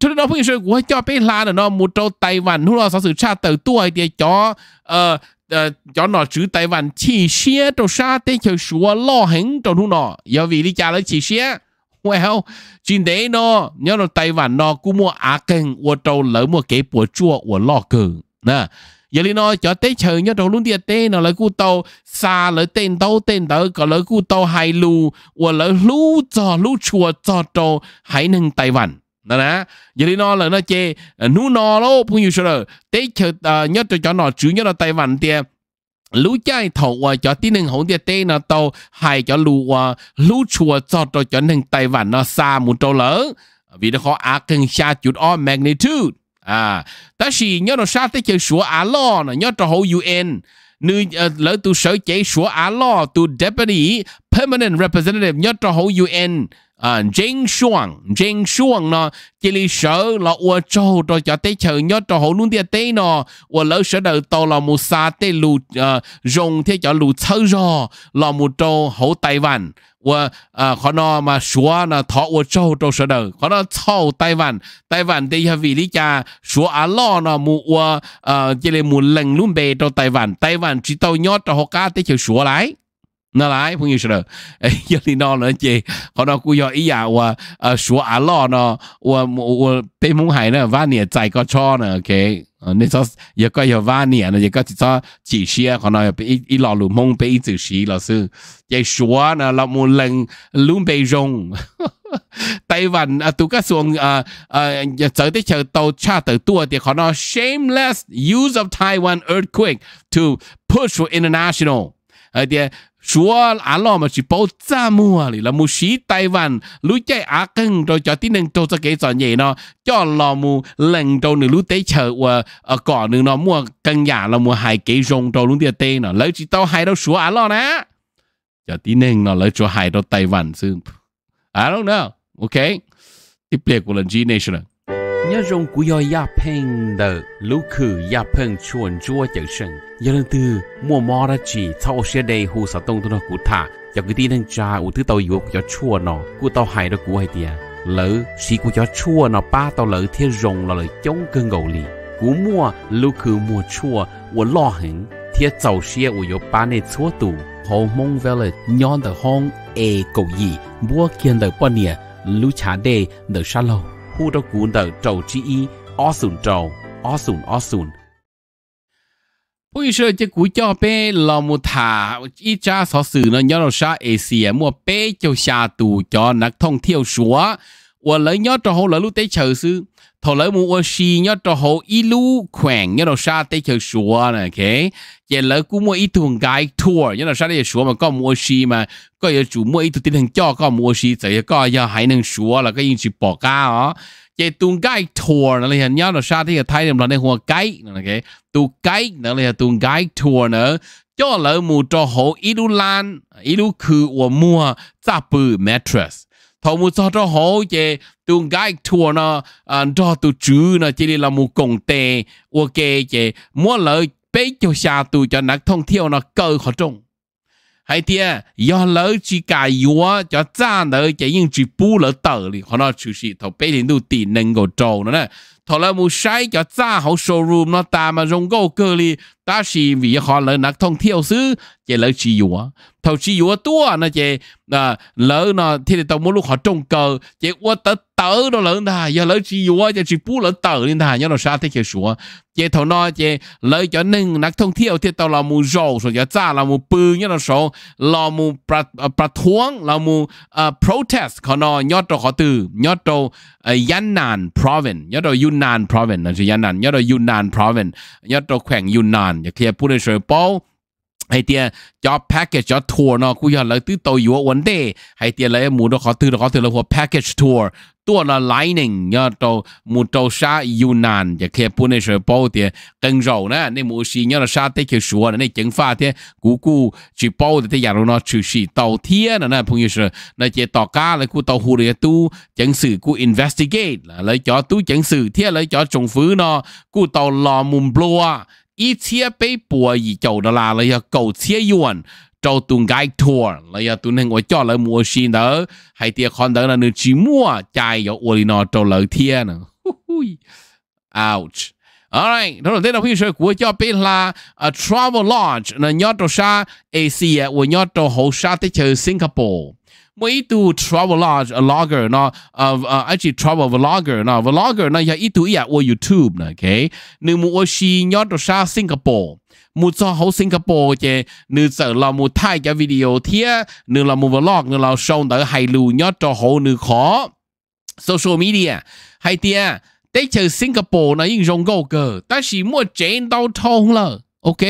cho nên nó phải sự của cho bé la là nó một trâu Taiwan Văn nó là sự cha tự tuổi thì cho ờ, ờ cho nó chữ Taiwan chỉ xe trâu sa tế cho sủa lo hứng trâu nó nó do vì đi cha lấy chỉ xe well chính đấy nó nhớ nó Taiwan nó cũng mua á kênh của trâu lỡ mua cái bùa chua của lo cử nè giờ đi nó cho tế chờ nhớ trâu luôn đi tế nó lấy cú tàu xa lấy tên tàu tên tàu có lấy cú tàu hai lù của lấy lú cho lú chua cho trâu hãy nâng Taiwan nó đã giờ đi no là nó chê ờ, nú no lô phun nhiều sờ tế chờ nhớ cho cho nó chú nhớ là tay vằn tiệt lú chai thầu qua cho tí nâng hổng tiệt tê nó tàu hay cho lú qua lú chùa cho cho cho nâng tay vằn nó xa một trâu lớn ờ, vì nó khó ác cân xa chút o magnitude à ta chỉ nhớ nó xa tới chơi sủa á lo nhớ cho hậu UN nữ ờ, lỡ tu sở chế sủa á lo tu deputy permanent representative nhớ cho hậu UN à Jane Shuang Jane Shuang nó chỉ lý sợ là ua châu rồi cho tới chờ nhớ cho hậu luôn tiệt tế nó ua lỡ sợ đầu tàu là một xa tế lù dùng à, thế cho lù thơ rò là một châu hậu Tây Văn ua à, khó nó mà xóa là thọ ua châu châu sợ đầu khó nó châu Tây Văn thì là vì lý cha xóa á lo nó mù ua à, chỉ lý mù lần luôn bề cho Tây Văn chỉ tàu nhớ cho họ cá tới chờ xóa lại nalai pung yishra yali no na je hono ku yo iya wa shu a lo no wa wa pe mung hai na va nia zai ko cho na okay ni so ye ko yo va nia na ye ko ti so chi xie hono pe i lo lu mong pe i zu xi lo su ye shu na lo mu leng lu pe jong (laughs) Tây Văn à, tụ các à, à, trở tới chờ tàu cha tử tua thì họ nói shameless use of Taiwan earthquake to push for international. À, thì Sua á lo mà chỉ bao xa mua lì là mu sĩ Tây Văn lú chạy á cưng rồi cho tí nâng trâu cho cái giò nhẹ nó cho lo mu lần trâu nữa lú tế chờ và ở ờ, cỏ nữa nó mua cân nhà là mua hai cái rong trâu luôn tiệt tê nó lấy chỉ tao hai đâu sua á lo nè cho tí nâng nó lấy cho hai đâu Tây Văn sư I don't know okay tiếp liệt của lần G National nhớ rong của yo ya peng đờ lũ khử ya peng chuồn chua chở sân giờ lần tư mua mò ra chỉ sau xe đầy hồ sở tông tôi nó cụ thả cho cái tin đang cha u thứ tàu yếu cho chua nó cụ tao hải đó cụ hay tiệt lỡ xí cụ cho chua nó ba tao lỡ thiên rồng là lỡ chống cơn gầu lì cụ mua lũ khử mua chua u lo hứng thiên tàu xe u yếu ba này chua tù hồ mong về là nhon tờ hong e cầu gì mua kiên tờ bao nhiêu lũ chả đề tờ sa lâu chi 呼着古的肘之一，ó sùn trầu ó sùn ó sùn Ôi sợ chứ cú cho bé là một thả ít cha sở sự nó nhớ là xa ế xìa à, mua bé cho xa tù cho nạc thông thiêu xúa 我来要着好来路得求是，头来木我是要着好一路款，要到啥得求说呢？OK，也来估摸一通街 tour，要到啥得说嘛？搞摸是嘛？搞要主摸一通点能叫搞摸是，这也搞要还能说了，个应去报价啊。也通街 tour 呢，那要到啥得太人了，那หัว街呢？OK，都街呢，那通街 tour 呢？要来木着好一路烂，一路去我摸扎布 mattress。thầu mu sao cho họ về tu gai thua nó cho tu chữ nó chỉ là một công tệ ok về mua lợi bế cho xa tu cho nó thông thiêu nó cơ khó trông hay thì à, do lỡ chỉ cài yếu cho cha lỡ chỉ những chỉ bù lỡ tờ thì họ nói chú sĩ thầu bế đến tu tiền nâng cầu trâu nữa thọ là mu sai cho ra hậu showroom nó ta mà rong go cơ li ta chỉ vì họ lỡ nạc thông thiêu xứ chỉ lỡ chỉ dùa thầu chỉ dùa tua nó chỉ à, lỡ nó thì tao muốn lúc họ trông cờ chỉ qua tớ tớ nó lỡ nà giờ lỡ chỉ dùa giờ chỉ bú lỡ tờ nên thà nhớ nó sao thế kia sủa chỉ thầu nó chỉ lỡ cho nên nạc thông thiêu thì tao là mu rồ rồi giờ ra là mu bư nhớ nó số là mu pra à, pra thuang là mu protest họ nó nhớ đồ họ từ nhớ đồ à, Yannan province nhớ đồ ยูนนานพรอเวนนะ่นสิยานันยอดยูนนานพรอเวนยอดตัวแข่งยูนนานอย่าเคลียร์พูดในเชิงโป้ให้เตียจอบแพ็กเกจจอบทัวร์เนาะกูอยากเลยตื้อโตอยู่วันเดย์ให้เตียเลยหมูเราขอตื้อเราขอตื้อเราหัวแพ็กเกจทัวร์ตัวละไลหนึ่งยอดโตมูโตชายูนานจะเคปุ่นในเชอร์โปเตียกังโจนะในมูชียอดชาเตเขียวชัวนะในจังฟ้าเทียกูกูจีโปเตียอยากรู้นอชื่อชีเตาเทียนะนะพงยเชอนะเจต่อก้าเลยกูเตาฮูเรียตู้จังสื่อกู investigate เลยจอตู้จังสื่อเทียเลยจอจงฟื้นนอกูเตาลอมุมบลัว一切被博弈走的啦了要狗切远 trâu tụi gai tour là giờ tụi nên gọi cho lời mua xin đỡ, hay tiệc con đỡ là nửa chỉ mua chạy vào cho uoli nó cho lời thiên ouch Alright, đó là tên là huy sơ của cho bên là uh, Travel Lodge là nhớ trò xa Asia à, của nhớ trò hậu xa tới chơi Singapore mỗi tu travelage a logger nó uh, uh, actually travel vlogger nó vlogger nó ya itu ya o youtube nè okay nếu mu o shi nhớ đồ sa singapore mu cho hậu singapore chứ nếu giờ là mu thay cái video thia nếu là mu vlog nếu là show tới hay lưu nhớ cho hậu nếu khó social media hay tia để chờ singapore nó yên rong gâu cơ ta chỉ mua chén đau thông rồi ok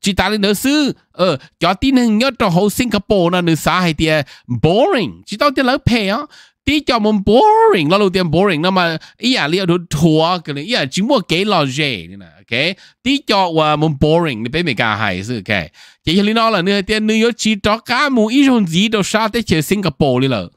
chỉ ta lên nữa sư ờ cho tin hình nhớ cho hồ Singapore nó nữa xã hay tiền boring chỉ tao tiền lỡ pay á tí cho mông boring lo tiền boring nó mà ý à liệu đồ thua cái này ý à chỉ mua cái lo dễ nè ok tí cho và ờ, mông boring để mấy cả hay sư ok chỉ cho lý nó là nữa tiền nữa chỉ cho cá mù ý rồi gì đâu sao tới chơi Singapore đi rồi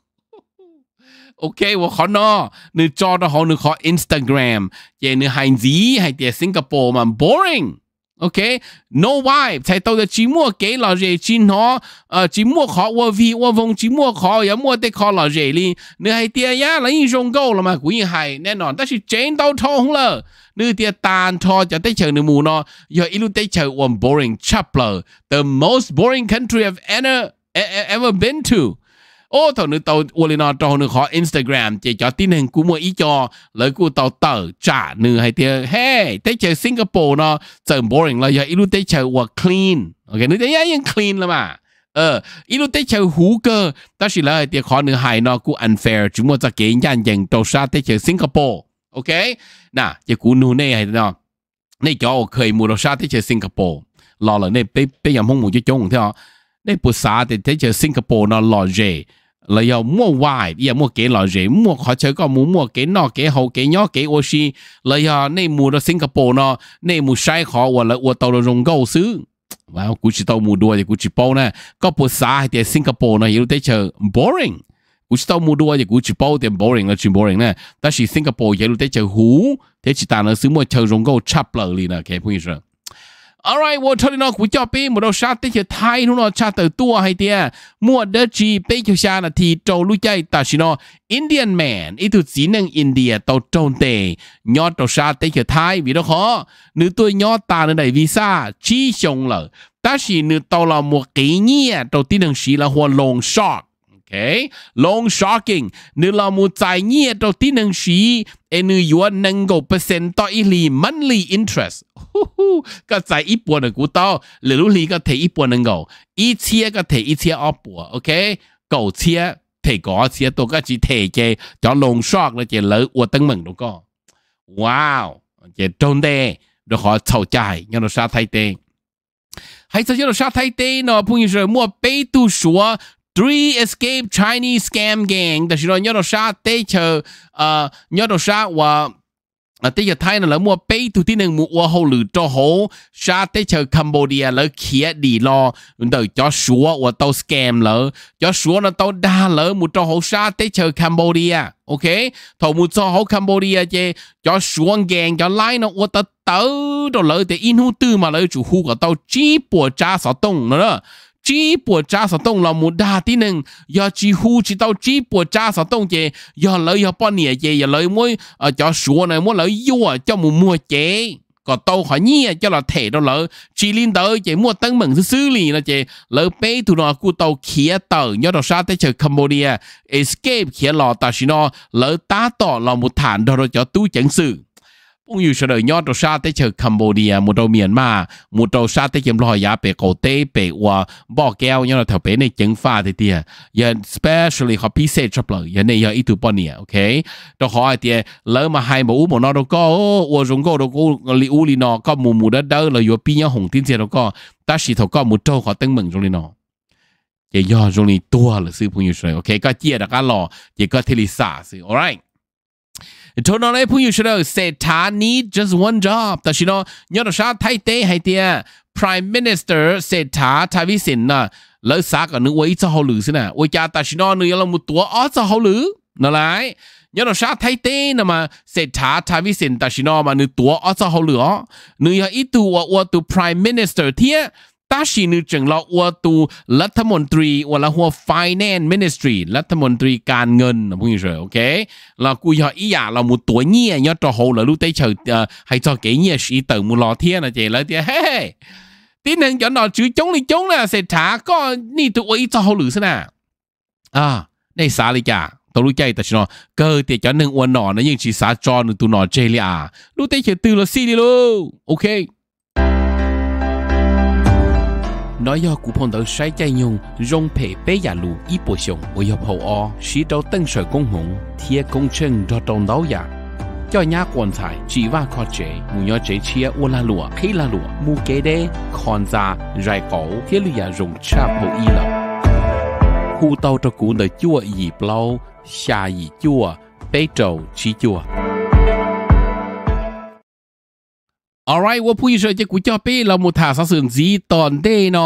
ok và khó nó nữa cho nó họ nữa khó Instagram chỉ nữa hành gì hay tiền Singapore mà boring OK no why thầy tôi là chỉ mua cái là gì chỉ nó ờ chỉ mua khó wo vi wo vong chỉ mua khó giờ mua để khó là gì đi nữa hay tia ya là in dùng gấu là mà cũng hay nên nó đó là chén đâu thông không lờ nữa tia tan thô cho tới chờ nữa mù nó giờ ilu tới chờ one boring chapler the most boring country I've ever e-, e-, ever been to ô thầu nữ tàu Walina cho nữ khó Instagram chỉ cho tin hình của mua ý cho lời của tàu tờ trả nữ hay thế hey thế chơi Singapore nó chơi boring là giờ ít lúc thế chơi work clean ok nữ thế ấy clean là mà ờ ít thế chơi hú cơ ta chỉ là thì khó nữ hài nó của unfair chúng mua cho kế nhân dành tàu xa thế chơi Singapore ok nè chơi của nữ này hay nó này cho khởi mua tàu xa thế chơi Singapore lo là này bây bây giờ mong muốn cho chúng thế họ này sáng thế chơi Singapore nó lo dễ là yêu mua hoài giờ mua cái loại gì mua họ chơi có muốn mua cái nọ cái hậu cái nhỏ cái ô xi là yêu này mua ở Singapore nó nên mua sai họ và là ở tàu là dùng gấu xứ và cũng chỉ tàu mua đua thì cũng chỉ bao nè có bộ xa thì ở Singapore nó hiểu tới chờ boring cũng chỉ tàu mua đua thì cũng chỉ bao thì boring là chỉ boring nè ta chỉ Singapore hiểu tới chờ hú thế chỉ ta nó xứ mua chờ dùng gấu chắp lợ liền là cái phong gì rồi alright wo cho nó cũng cho pi một đầu sát tới thay nó nó cha từ tua hay tia mua đỡ chi pe cho xa là thì trâu lu chay ta xin nó Indian man ít thứ chỉ năng India tàu trâu tề nhót tàu sát tới thay vì đó khó nữ tôi nhót ta nữa này visa chi xong lợ ta chỉ nữ tàu là một kỹ nhia đầu tiên đừng chỉ là hoa long shock okay long shocking nếu là mu tài nhẹ đầu tiên năng sĩ em nữ yuan năng 够 percent đó ít li monthly interest cái tài ít bộ năng cú đó lữ lữ li cái thể ít bộ năng 够 ít chia cái thể ít chia ở bộ ok, cầu chia thể có chia tôi cái chỉ thể cái cho long shock là chỉ lỡ uất tăng mừng đúng không wow chỉ trông đây rồi họ thầu chạy nhưng nó hãy sao nó thay tên 还在叫做沙太呆呢，朋友说莫背读说 Three escape Chinese scam gang. Tại sao nhớ đồ xa tế chờ ờ, nhớ đồ xa và ờ, tế chờ thay là mua bê tu tí nâng mua hồ lử cho hồ xa tế chờ Cambodia lỡ khía đi lo từ cho xua và tàu scam lỡ cho xua nó tàu đa lỡ mua cho hồ xa tế chờ Cambodia. Ok, thầu mua cho hồ Cambodia chê cho xua gang cho lái nó và tàu tớ đồ lỡ tế in hú tư mà lỡ chủ hú của tàu chí bùa cha sọ tông nữa đó chỉ bộ cha sở tông là một đa tí nưng, giờ chỉ hú chỉ tao chỉ bộ cha sở tông chè giờ lấy do bao nhiêu chè giờ lấy mỗi ở ờ, cho sủa này mỗi lấy vua cho một mua chè có tàu khỏi nhia à, cho là thể đâu lỡ chỉ liên tới chè mua tăng mừng xử lý là chè lấy bé tụ nó cụ tàu khía tờ nhớ đồ sát tới chơi Cambodia escape khía lò ta xin nó lấy tá tỏ là một thản đó cho tu chẳng sự Bông yêu sợ đời nhót đồ xa tới chợ Cambodia, một đầu miền mà, một đồ xa tới chiếm loài giá bể cổ tế, bể ua, bò keo, nhớ là thảo bể này chứng pha thế tìa. Giờ especially họ phí xe chấp lợi, giờ này giờ ít tù bọn ok? Đồ hỏi tìa, lỡ mà hai mà ú một nó đâu có, ua rung gô đồ có, lì ú lì nọ, có mù mù đất đơ, là vừa bí nhá hùng tin xe đâu có, ta chỉ thảo có một trâu họ tăng mừng trong lì nọ. Giờ do rung lì tua là sư bông yêu sợ ok? Có chia đặc á lò, chỉ có thị lì xả sư, alright? ทนอะไ้พูดอยู่เชียวเศรษฐา need just one job แต่ฉันน้อยอดชาไทยเต้ให้เตี้ย prime minister เศรษฐาทวีสินน่ะแล้วสักหนึ่งวัยจะหาหรือสินะว่าจาแต่ฉันน้อหนึ่กว่ามุตัวอ๋อจะหาหรือนั่นไงยอดนชาไทยเต้น่ะมาเศรษฐาทวีสินแต่ฉันน้อยมาหนึ่งตัวอ๋อจะหาหรือนึกอยากอีตัวอว่ตัว prime minister เที่ยต้าชีนึจึงเราอวตูรัฐมนตรีอวละหัว finance ministry รัฐมนตรีการเงินนะพูดเฉยโอเคเรากูยออีอยาเรามูตัวเงี้ยยอดจะโหเรารู้ได้เฉยให้จอเก๋เงี้ยสีเติมมูรอเทียนะเจแล้วเจเฮ้ตีหนึ่งจอนดอจื้อจงลิจงนะเศรษฐา ก็นี่ตัวอีจอหรือสนะอ่าในสาลิกาตัวรู้ใจแต่ชนอเกิดเตียจอนหนึ่งอวนหนอนะยังชีสาจอนตัวหนอเจลีอารู้ได้เฉยตื่นเราซีดีลูโอเค nó do cụ phong tử sai chạy nhung rong phê bế giả lù y bộ sống ở hiệp hậu o sĩ trâu tân sở công hùng thiê công chân cho trâu đáo giả dạ. cho nhà quan tài chỉ và khó chế mù nhỏ chế chia ô la lụa khi la lụa mù kế đê khòn ra rải cổ thiê lụa giả dạ rong cha bộ y lọ khu tàu cho cụ nợ chua y blau xa y chua bế trầu chỉ chua alright ว่าผู้ยิ่งช่วยจะกูจะไปเรามุท่าสื่อสีตอนเดนอ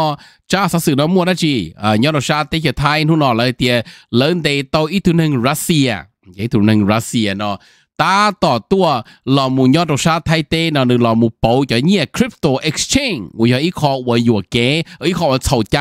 จ้าสื่อน้องมัวนะจีอ่าย้อนเราชาติเทียไทยนู่นนอเลยเตียเลินเดย์โตอีทุนหนึ่งรัสเซียยี่ทุนหนึ่งรัสเซียเนาะ ตาต่อตัวเรามุย้อนเราชาติไทยเตนอหรือเรามุเป๋าจะเนี่ยคริปโตเอ็กซ์ชแนนกูอยากอีคอว่าอยู่เก๋อีคอว่าเฉาใจ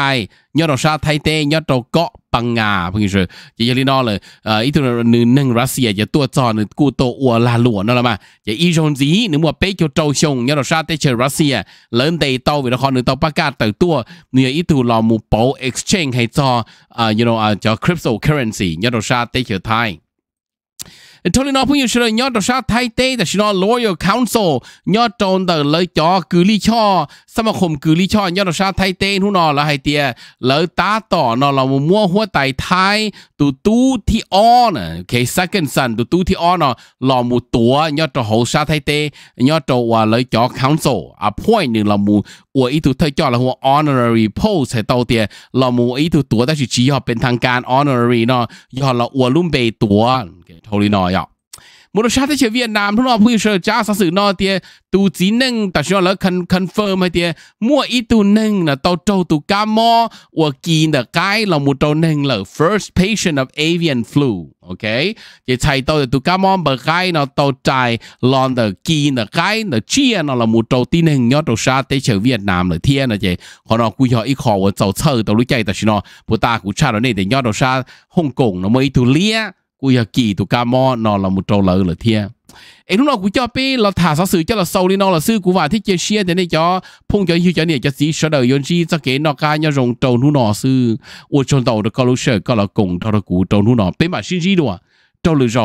ย้อนเราชาติไทยเตย้อนเราเกาะ bằng ngà bằng rồi chỉ giờ nó là ờ ít thôi nữ nâng Russia giờ tua cho nữ cụ tổ ua là lụa là mà giờ ít rồi gì nữ mua cho trâu xong nhớ rồi sao tới chơi Russia lớn đây tàu vì nó khó tàu bắt cá tua nữ ít thôi là bộ exchange hay cho ờ you know ờ, cho cryptocurrency nhớ rồi sao tới chơi Thái thôi nó cũng như sự nhớ đồ sát thay tế là nó lawyer counsel nhớ trôn tờ lời cho cử lý cho sao mà khủng cử lý cho nhớ đồ sát thay tế nó nó là hay tiền lời tá tỏ nó là một mua hoa tài thai tụ tu thì on ok second son tụ tu thì on nó là một tổ nhớ trò hậu sát thay tế nhớ trò và lời cho counsel appoint là một của ý tụ thay cho là một honorary post hay tàu tiền là một ý tụ tổ ta chỉ chỉ họ bên thằng การ honorary lùm bê เนาะยอดเราอวลุ่มเบตัว嘅，道理內有。một đứa sát chế Việt Nam nó bây giờ cha sa sử nó thì tu chỉ nâng ta sẽ là confirm hay thì mua ít tu nâng là tao trâu tu cá mò và là cái là một trâu nâng là first patient of avian flu ok thì thầy tao tu cá mò cái nó tao trái là kỳ là cái là chia là một trâu tin nâng nhớ trâu sát tế chế Việt Nam là thiên là chế họ nó quy họ ít khó và tao chơi tao lúc ta sẽ nó bữa ta cũng cha nó này thì nhớ trâu sát Hong Kong nó mới tu lia กูอยากกี่ตุกามอนอนเรามุโจเลยเลยเทียเอ็งรู้นอกูจะไปเราถ่าสสื่อจะเราโซลีนอเราซื้อกูว่าที่เจเชียแต่เนี่ยจะพุ่งจะฮิวจะเนี่ยจะสีเฉลยยนชีจะเกนอกาเนี่ยรงโจนู้นอซื้ออวดชนโตก็รู้เชื่อก็เรากงทอรกูโจนู้นอเป็นมาชินชีด้วยโจหรือโจ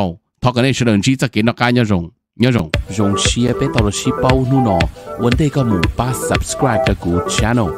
ทอกันเนี่ยเฉลยชีจะเกนอกาเนี่ยรงเนี่ยรงรงเชียเป็นตัวชีเป้านู้นอวันเดก็หมู่ป้า subscribe ตะกู channel